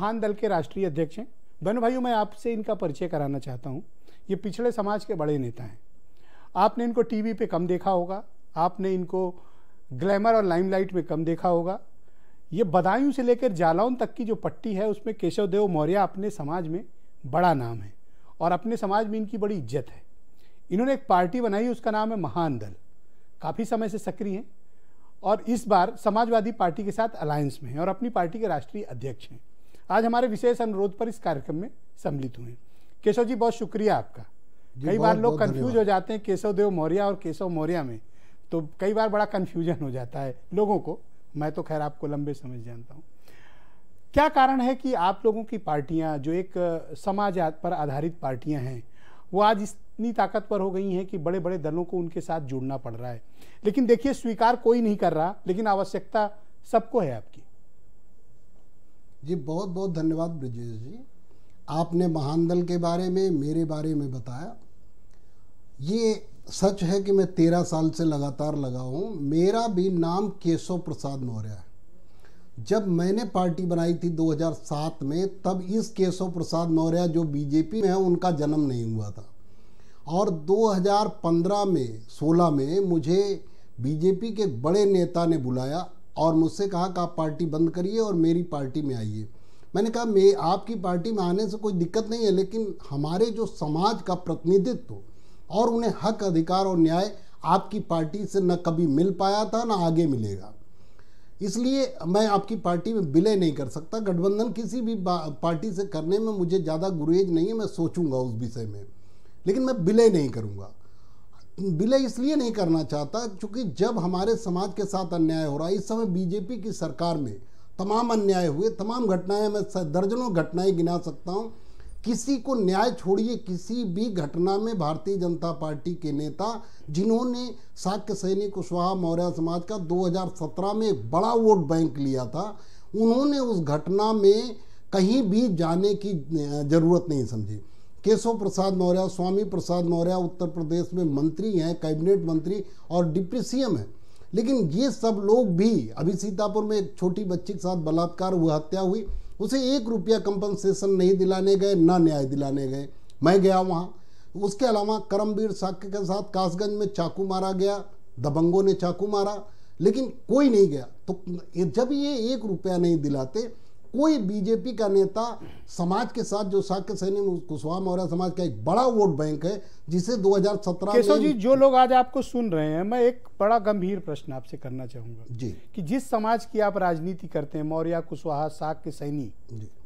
महान दल के राष्ट्रीय अध्यक्ष हैं बहन भाइयों मैं आपसे इनका परिचय कराना चाहता हूँ ये पिछड़े समाज के बड़े नेता हैं आपने इनको टीवी पे कम देखा होगा आपने इनको ग्लैमर और लाइमलाइट में कम देखा होगा ये बदायूं से लेकर जालौन तक की जो पट्टी है उसमें केशव देव मौर्य अपने समाज में बड़ा नाम है और अपने समाज में इनकी बड़ी इज्जत है इन्होंने एक पार्टी बनाई उसका नाम है महान दल काफ़ी समय से सक्रिय हैं और इस बार समाजवादी पार्टी के साथ अलायंस में हैं और अपनी पार्टी के राष्ट्रीय अध्यक्ष हैं आज हमारे विशेष अनुरोध पर इस कार्यक्रम में सम्मिलित हुए केशव जी बहुत शुक्रिया आपका कई बार लोग कन्फ्यूज हो जाते हैं केशव देव मौर्य और केशव मौर्य में तो कई बार बड़ा कन्फ्यूजन हो जाता है लोगों को मैं तो खैर आपको लंबे समझ जानता हूँ क्या कारण है कि आप लोगों की पार्टियाँ जो एक समाज पर आधारित पार्टियाँ हैं वो आज इतनी ताकतवर हो गई हैं कि बड़े बड़े दलों को उनके साथ जुड़ना पड़ रहा है लेकिन देखिए स्वीकार कोई नहीं कर रहा लेकिन आवश्यकता सबको है आपकी जी बहुत बहुत धन्यवाद ब्रजेश जी आपने महान दल के बारे में मेरे बारे में बताया ये सच है कि मैं तेरह साल से लगातार लगा हूँ मेरा भी नाम केशव प्रसाद मौर्य है जब मैंने पार्टी बनाई थी 2007 में तब इस केशव प्रसाद मौर्य जो बीजेपी में है उनका जन्म नहीं हुआ था और 2015 में 16 में मुझे बीजेपी के बड़े नेता ने बुलाया और मुझसे कहा कि आप पार्टी बंद करिए और मेरी पार्टी में आइए मैंने कहा मैं आपकी पार्टी में आने से कोई दिक्कत नहीं है लेकिन हमारे जो समाज का प्रतिनिधित्व और उन्हें हक अधिकार और न्याय आपकी पार्टी से न कभी मिल पाया था ना आगे मिलेगा इसलिए मैं आपकी पार्टी में विलय नहीं कर सकता गठबंधन किसी भी पार्टी से करने में मुझे ज़्यादा गुरेज नहीं है मैं सोचूंगा उस विषय में लेकिन मैं विलय नहीं करूँगा विलय इसलिए नहीं करना चाहता क्योंकि जब हमारे समाज के साथ अन्याय हो रहा है इस समय बीजेपी की सरकार में तमाम अन्याय हुए तमाम घटनाएं मैं दर्जनों घटनाएं गिना सकता हूं किसी को न्याय छोड़िए किसी भी घटना में भारतीय जनता पार्टी के नेता जिन्होंने साक्य सैनिक कुशवाहा मौर्य समाज का 2017 में बड़ा वोट बैंक लिया था उन्होंने उस घटना में कहीं भी जाने की ज़रूरत नहीं समझी केशव प्रसाद मौर्य स्वामी प्रसाद मौर्य उत्तर प्रदेश में मंत्री हैं कैबिनेट मंत्री और डिप्टी सी हैं लेकिन ये सब लोग भी अभी सीतापुर में एक छोटी बच्ची के साथ बलात्कार हुआ हत्या हुई उसे एक रुपया कंपनसेशन नहीं दिलाने गए ना न्याय दिलाने गए मैं गया वहाँ उसके अलावा करमवीर साक्य के साथ कासगंज में चाकू मारा गया दबंगों ने चाकू मारा लेकिन कोई नहीं गया तो जब ये एक रुपया नहीं दिलाते कोई बीजेपी का नेता समाज के साथ जो शाक्य सैनी कुशवाहा मौर्य समाज का एक बड़ा वोट बैंक है जिसे 2017 केशव जी जो लोग आज आपको सुन रहे हैं मैं एक बड़ा गंभीर प्रश्न आपसे करना चाहूंगा जी कि जिस समाज की आप राजनीति करते हैं मौर्य कुशवाहा साक्य सैनी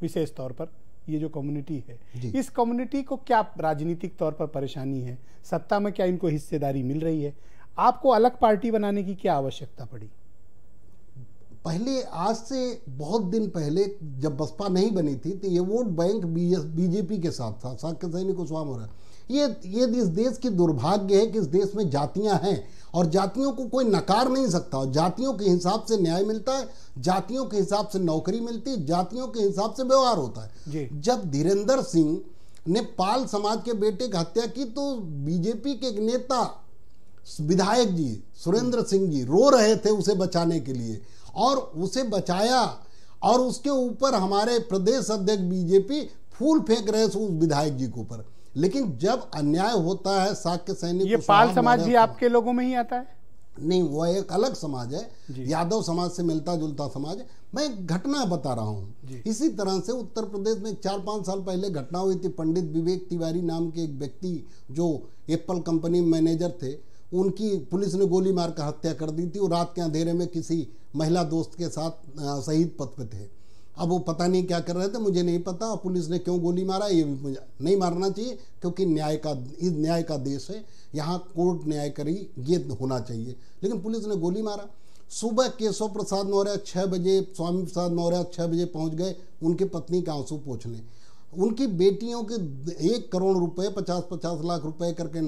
विशेष तौर पर ये जो कम्युनिटी है इस कम्युनिटी को क्या राजनीतिक तौर पर परेशानी है सत्ता में क्या इनको हिस्सेदारी मिल रही है आपको अलग पार्टी बनाने की क्या आवश्यकता पड़ी पहले आज से बहुत दिन पहले जब बसपा नहीं बनी थी तो ये वोट बैंक बीजेपी के साथ था सैनिक सैनी कुशवाहा हो रहा ये ये इस देश की दुर्भाग्य है कि इस देश में जातियां हैं और जातियों को कोई नकार नहीं सकता और जातियों के हिसाब से न्याय मिलता है जातियों के हिसाब से नौकरी मिलती है जातियों के हिसाब से व्यवहार होता है जब धीरेन्द्र सिंह ने पाल समाज के बेटे की हत्या की तो बीजेपी के एक नेता विधायक जी सुरेंद्र सिंह जी रो रहे थे उसे बचाने के लिए और उसे बचाया और उसके ऊपर हमारे प्रदेश अध्यक्ष बीजेपी फूल फेंक रहे थे उस विधायक जी के ऊपर लेकिन जब अन्याय होता है साक्य सैनिक ये पाल समाज भी आपके लोगों में ही आता है नहीं वह एक अलग समाज है यादव समाज से मिलता जुलता समाज है मैं घटना बता रहा हूँ इसी तरह से उत्तर प्रदेश में चार पाँच साल पहले घटना हुई थी पंडित विवेक तिवारी नाम के एक व्यक्ति जो एप्पल कंपनी मैनेजर थे उनकी पुलिस ने गोली मारकर हत्या कर दी थी और रात के अंधेरे में किसी महिला दोस्त के साथ शहीद पथ पे थे अब वो पता नहीं क्या कर रहे थे मुझे नहीं पता और पुलिस ने क्यों गोली मारा ये भी मुझे नहीं मारना चाहिए क्योंकि न्याय का इस न्याय का देश है यहाँ कोर्ट न्याय करी ये होना चाहिए लेकिन पुलिस ने गोली मारा सुबह केशव प्रसाद मौर्य छः बजे स्वामी प्रसाद मौर्य छः बजे पहुँच गए उनकी पत्नी का आंसू पहुँचने उनकी बेटियों के एक करोड़ रुपए पचास पचास लाख रुपए करके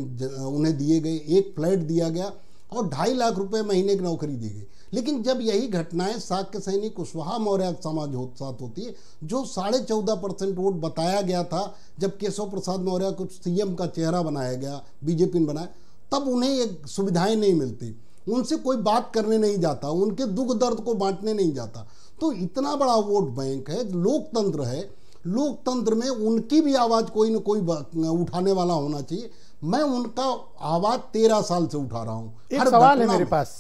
उन्हें दिए गए एक फ्लैट दिया गया और ढाई लाख रुपए महीने की नौकरी दी गई लेकिन जब यही घटनाएं के सैनिक कुशवाहा मौर्य समाज हो, साथ होती है जो साढ़े चौदह परसेंट वोट बताया गया था जब केशव प्रसाद मौर्य को सीएम का चेहरा बनाया गया बीजेपी ने बनाया तब उन्हें एक सुविधाएं नहीं मिलती उनसे कोई बात करने नहीं जाता उनके दुख दर्द को बांटने नहीं जाता तो इतना बड़ा वोट बैंक है लोकतंत्र है लोकतंत्र में उनकी भी आवाज़ कोई ना कोई उठाने वाला होना चाहिए मैं उनका आवाज़ तेरह साल से उठा रहा हूँ एक सवाल है मेरे पास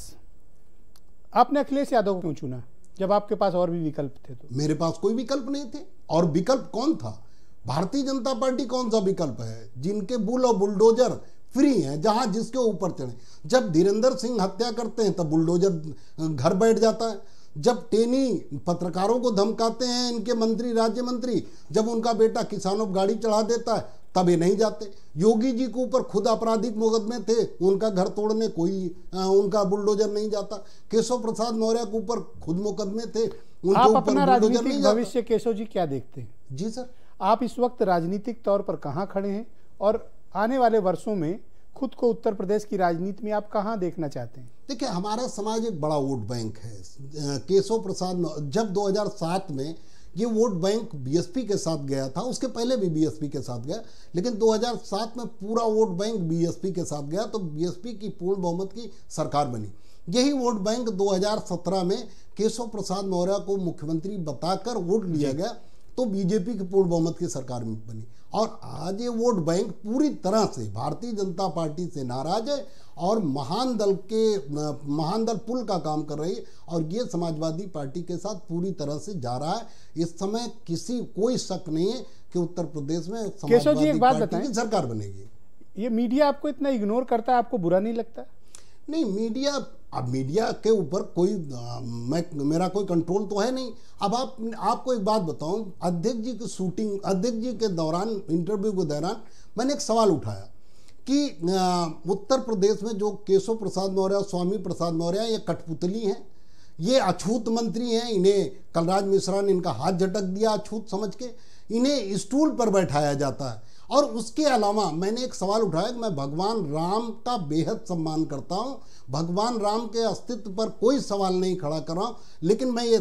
आपने अखिलेश यादव को क्यों चुना जब आपके पास और भी विकल्प थे तो मेरे पास कोई विकल्प नहीं थे और विकल्प कौन था भारतीय जनता पार्टी कौन सा विकल्प है जिनके बुल और बुलडोजर फ्री हैं जहां जिसके ऊपर चढ़े जब धीरेन्द्र सिंह हत्या करते हैं तब बुलडोजर घर बैठ जाता है जब टेनी पत्रकारों को धमकाते हैं इनके मंत्री राज्य मंत्री जब उनका बेटा किसानों को गाड़ी चढ़ा देता है तब ये नहीं जाते योगी जी के ऊपर खुद आपराधिक मुकदमे थे उनका घर तोड़ने कोई आ, उनका बुलडोजर नहीं जाता केशव प्रसाद मौर्य के ऊपर खुद मुकदमे थे उनके ऊपर बुलडोजर नहीं भविष्य केशव जी क्या देखते हैं जी सर आप इस वक्त राजनीतिक तौर पर कहाँ खड़े हैं और आने वाले वर्षों में खुद को उत्तर प्रदेश की राजनीति में आप कहाँ देखना चाहते हैं देखिए हमारा समाज एक बड़ा वोट बैंक है केशव प्रसाद जब 2007 में ये वोट बैंक बीएसपी के साथ गया था उसके पहले भी बीएसपी के साथ गया लेकिन 2007 में पूरा वोट बैंक बीएसपी के साथ गया तो बीएसपी की पूर्ण बहुमत की सरकार बनी यही वोट बैंक 2017 में केशव प्रसाद मौर्य को मुख्यमंत्री बताकर वोट लिया गया तो बीजेपी की पूर्ण बहुमत की सरकार बनी और आज ये वोट बैंक पूरी तरह से भारतीय जनता पार्टी से नाराज है और महान दल के महान दल पुल का काम कर रही है और ये समाजवादी पार्टी के साथ पूरी तरह से जा रहा है इस समय किसी कोई शक नहीं है कि उत्तर प्रदेश में समाजवादी पार्टी की सरकार बनेगी ये मीडिया आपको इतना इग्नोर करता है आपको बुरा नहीं लगता नहीं मीडिया अब मीडिया के ऊपर कोई आ, मैं मेरा कोई कंट्रोल तो है नहीं अब आप आपको एक बात बताऊं अध्यक्ष जी की शूटिंग अध्यक्ष जी के दौरान इंटरव्यू के दौरान मैंने एक सवाल उठाया कि आ, उत्तर प्रदेश में जो केशव प्रसाद मौर्य और स्वामी प्रसाद मौर्य ये कठपुतली हैं ये अछूत मंत्री हैं इन्हें कलराज मिश्रा ने इनका हाथ झटक दिया अछूत समझ के इन्हें स्टूल पर बैठाया जाता है और उसके अलावा मैंने एक सवाल उठाया कि मैं भगवान राम का बेहद सम्मान करता हूँ भगवान राम के अस्तित्व पर कोई सवाल नहीं खड़ा कर रहा हूँ लेकिन मैं ये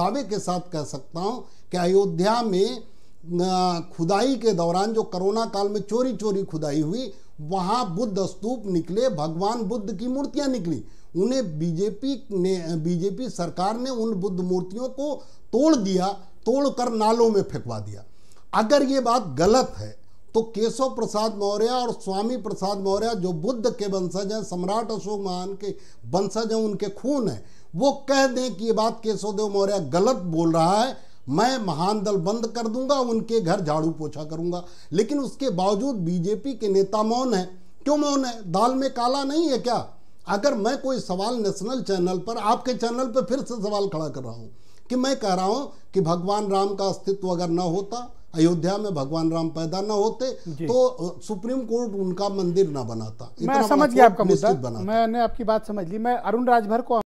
दावे के साथ कह सकता हूँ कि अयोध्या में खुदाई के दौरान जो कोरोना काल में चोरी चोरी खुदाई हुई वहाँ बुद्ध स्तूप निकले भगवान बुद्ध की मूर्तियाँ निकली उन्हें बीजेपी ने बीजेपी सरकार ने उन बुद्ध मूर्तियों को तोड़ दिया तोड़कर नालों में फेंकवा दिया अगर ये बात गलत है तो केशव प्रसाद मौर्य और स्वामी प्रसाद मौर्य जो बुद्ध के वंशज हैं सम्राट अशोक महान के वंशज हैं उनके खून हैं वो कह दें कि ये बात केशवदेव मौर्य गलत बोल रहा है मैं महान दल बंद कर दूंगा उनके घर झाड़ू पोछा करूंगा लेकिन उसके बावजूद बीजेपी के नेता मौन है क्यों मौन है दाल में काला नहीं है क्या अगर मैं कोई सवाल नेशनल चैनल पर आपके चैनल पर फिर से सवाल खड़ा कर रहा हूँ कि मैं कह रहा हूँ कि भगवान राम का अस्तित्व अगर न होता अयोध्या में भगवान राम पैदा न होते तो सुप्रीम कोर्ट उनका मंदिर न बनाता मैं समझ गया आपका मुद्दा मैंने आपकी बात समझ ली मैं अरुण राजभर को